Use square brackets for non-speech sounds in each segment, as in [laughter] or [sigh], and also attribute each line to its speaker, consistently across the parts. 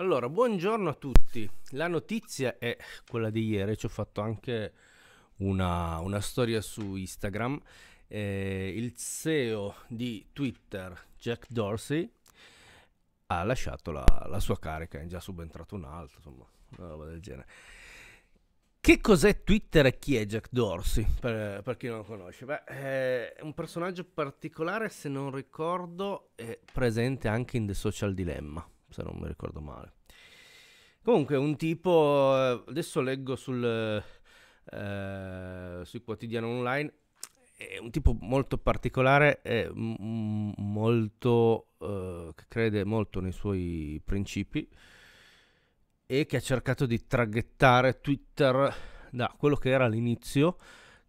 Speaker 1: Allora, buongiorno a tutti. La notizia è quella di ieri, ci ho fatto anche una, una storia su Instagram. Eh, il CEO di Twitter, Jack Dorsey, ha lasciato la, la sua carica, è già subentrato un altro, insomma, una roba del genere. Che cos'è Twitter e chi è Jack Dorsey? Per, per chi non lo conosce, Beh, è eh, un personaggio particolare, se non ricordo, è presente anche in The Social Dilemma se non mi ricordo male. Comunque, un tipo, eh, adesso leggo sul, eh, sul quotidiano online, è un tipo molto particolare, è m- molto, eh, che crede molto nei suoi principi e che ha cercato di traghettare Twitter da quello che era all'inizio,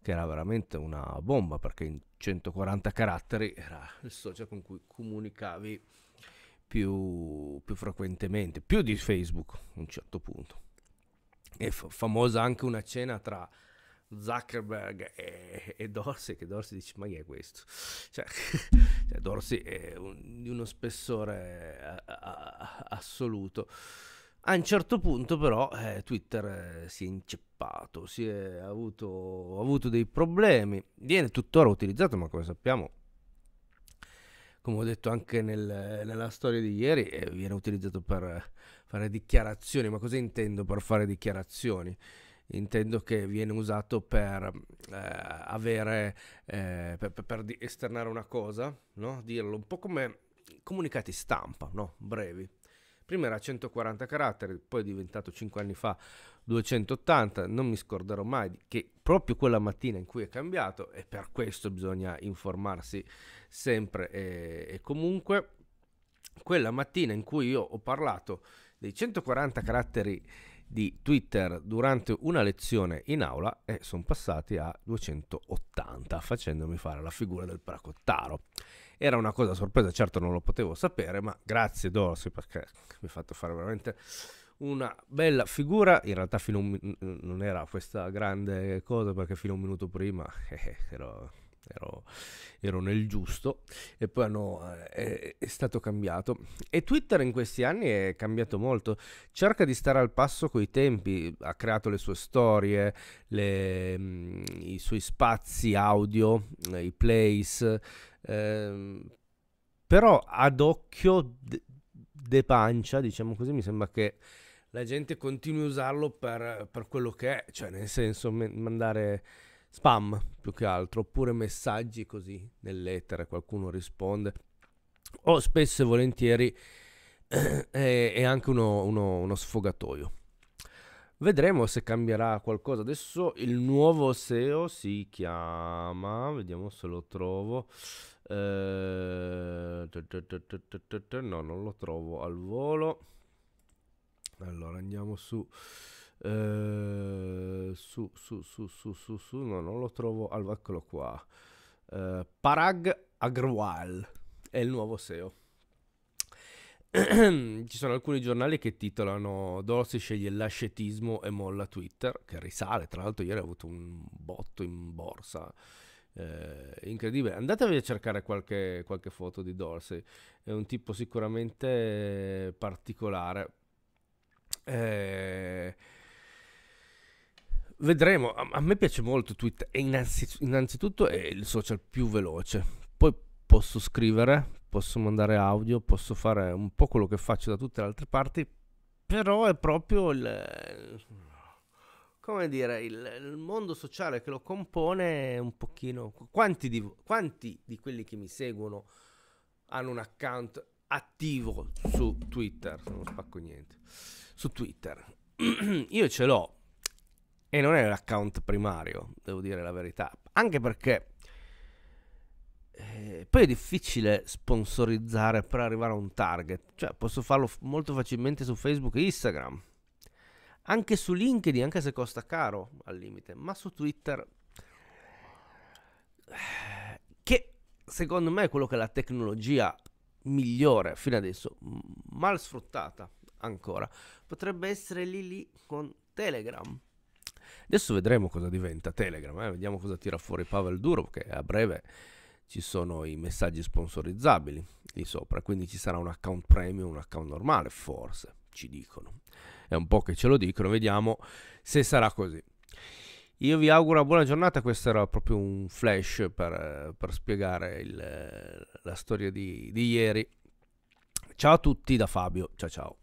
Speaker 1: che era veramente una bomba perché in 140 caratteri era il social con cui comunicavi più più frequentemente, più di Facebook a un certo punto. È f- famosa anche una cena tra Zuckerberg e, e Dorsey, che Dorsey dice ma chi è questo? Cioè, [laughs] cioè Dorsey è un, uno spessore eh, a, a, assoluto. A un certo punto però eh, Twitter eh, si è inceppato, si è avuto, avuto dei problemi, viene tuttora utilizzato ma come sappiamo come ho detto anche nel, nella storia di ieri, eh, viene utilizzato per fare dichiarazioni. Ma cosa intendo per fare dichiarazioni? Intendo che viene usato per eh, avere, eh, per, per, per, esternare una cosa, no? dirlo un po' come comunicati stampa, no? brevi prima era 140 caratteri, poi è diventato 5 anni fa 280, non mi scorderò mai che proprio quella mattina in cui è cambiato e per questo bisogna informarsi sempre e, e comunque, quella mattina in cui io ho parlato dei 140 caratteri di Twitter durante una lezione in aula e sono passati a 280 facendomi fare la figura del pracottaro. Era una cosa sorpresa, certo non lo potevo sapere, ma grazie Dorsi perché mi ha fatto fare veramente una bella figura. In realtà fino a un, non era questa grande cosa perché fino a un minuto prima [laughs] eh, eh, ero ero, ero nel giusto e poi hanno, eh, è, è, stato cambiato. E Twitter in questi anni è cambiato molto, cerca di stare al passo coi tempi, ha creato le sue storie, le, mm, i suoi spazi audio, eh, i plays ehm, però ad occhio de, de pancia, diciamo così, mi sembra che la gente continui a usarlo per, per quello che è, cioè nel senso mandare spam più che altro, oppure messaggi così nell'etere, qualcuno risponde, o spesso e volentieri eh, [clears throat] è anche uno, uno, uno sfogatoio. Vedremo se cambierà qualcosa. Adesso il nuovo SEO si chiama, vediamo se lo trovo. Eh, no, non lo trovo al volo. Allora andiamo su. Eh, su, su, su, su, su, su, no, non lo trovo, allora eccolo qua. Uh, Parag Agrawal è il nuovo SEO. [clears throat] Ci sono alcuni giornali che titolano Dorsey sceglie l'ascetismo e molla Twitter, che risale, tra l'altro ieri ha avuto un botto in borsa. Eh, incredibile. Andatevi a cercare qualche, qualche foto di Dorsey, è un tipo sicuramente particolare. Eh, Vedremo, a, a me piace molto Twitter, è innanzitutto, è il social più veloce, poi posso scrivere, posso mandare audio, posso fare un po' quello che faccio da tutte le altre parti, però è proprio il, come dire, il, il, mondo sociale che lo compone un pochino... Quanti di, quanti di, quelli che mi seguono hanno un account attivo su Twitter? non spacco niente. Su Twitter. [clears throat] Io ce l'ho, e non è l'account primario, devo dire la verità. Anche perché eh, poi è difficile sponsorizzare per arrivare a un target. Cioè, posso farlo f- molto facilmente su Facebook e Instagram. Anche su LinkedIn, anche se costa caro al limite. Ma su Twitter... Eh, che secondo me è quello che è la tecnologia migliore fino adesso, mal sfruttata ancora, potrebbe essere lì lì con Telegram. Adesso vedremo cosa diventa Telegram, eh? vediamo cosa tira fuori Pavel Duro, che a breve ci sono i messaggi sponsorizzabili lì sopra, quindi ci sarà un account premium, un account normale, forse, ci dicono. È un po' che ce lo dicono, vediamo se sarà così. Io vi auguro una buona giornata, questo era proprio un flash per, eh, per spiegare il, eh, la storia di, di ieri. Ciao a tutti da Fabio, ciao ciao.